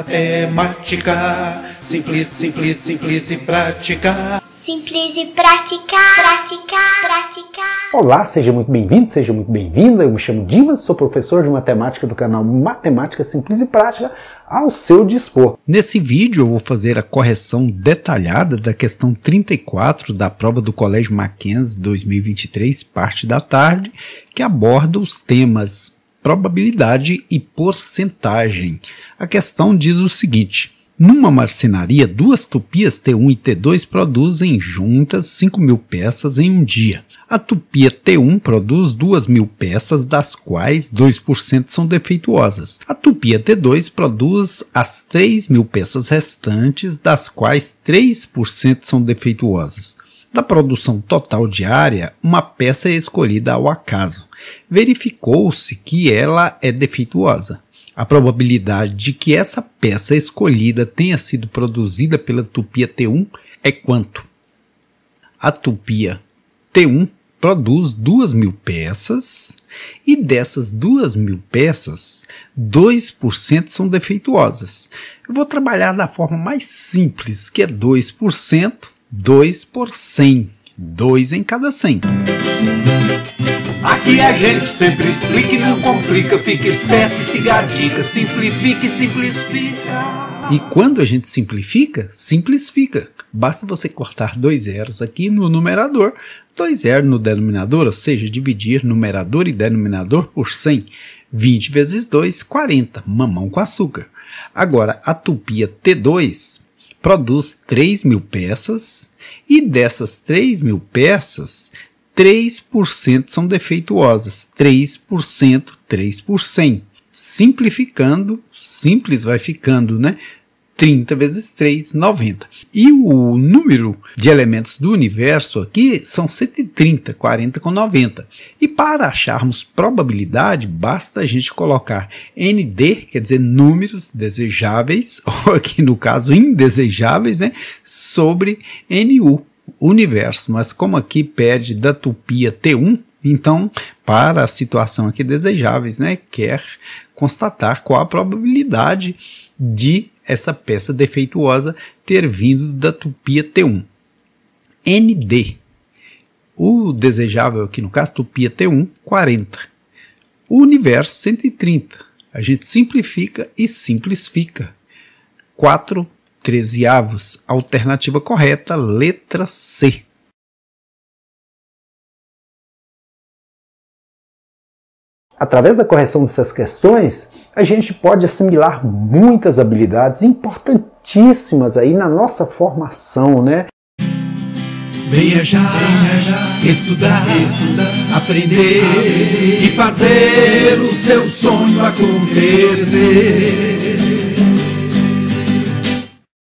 matemática. Simples, simples, simples e prática. Simples e praticar, praticar, praticar. Olá, seja muito bem-vindo, seja muito bem-vinda. Eu me chamo Dimas, sou professor de matemática do canal Matemática Simples e Prática ao seu dispor. Nesse vídeo eu vou fazer a correção detalhada da questão 34 da prova do Colégio Mackenzie 2023, parte da tarde, que aborda os temas probabilidade e porcentagem. A questão diz o seguinte: numa marcenaria, duas tupias T1 e T2 produzem juntas 5 mil peças em um dia. A tupia T1 produz 2 mil peças, das quais 2% são defeituosas. A tupia T2 produz as 3 mil peças restantes, das quais 3% são defeituosas. Da produção total diária, uma peça é escolhida ao acaso. Verificou-se que ela é defeituosa. A probabilidade de que essa peça escolhida tenha sido produzida pela tupia T1 é quanto? A tupia T1 produz duas mil peças e dessas duas mil peças, 2% são defeituosas. Eu vou trabalhar da forma mais simples, que é 2% 2 por 100. 2 em cada 100. Aqui a gente sempre explica e não complica. Fica esperto, siga dica, simplifica e simplifica. E quando a gente simplifica, simplifica. Basta você cortar dois zeros aqui no numerador, dois zeros no denominador, ou seja, dividir numerador e denominador por 100. 20 vezes 2, 40. Mamão com açúcar. Agora, a tupia T2 produz 3 mil peças e dessas 3 mil peças, 3% são defeituosas. 3%, 3 Simplificando, simples vai ficando, né? 30 vezes 3, 90. E o número de elementos do universo aqui são 130, 40 com 90. E para acharmos probabilidade, basta a gente colocar ND, quer dizer números desejáveis, ou aqui no caso indesejáveis, né, sobre NU, universo. Mas como aqui pede da tupia T1, então, para a situação aqui desejáveis, né, quer constatar qual a probabilidade de essa peça defeituosa ter vindo da tupia T1. ND. O desejável aqui no caso, tupia T1, 40. O universo, 130. A gente simplifica e simplifica. 4 13 avos. Alternativa correta, letra C. Através da correção dessas questões, a gente pode assimilar muitas habilidades importantíssimas aí na nossa formação, né? Viajar, estudar, estudar, aprender e fazer o seu sonho acontecer.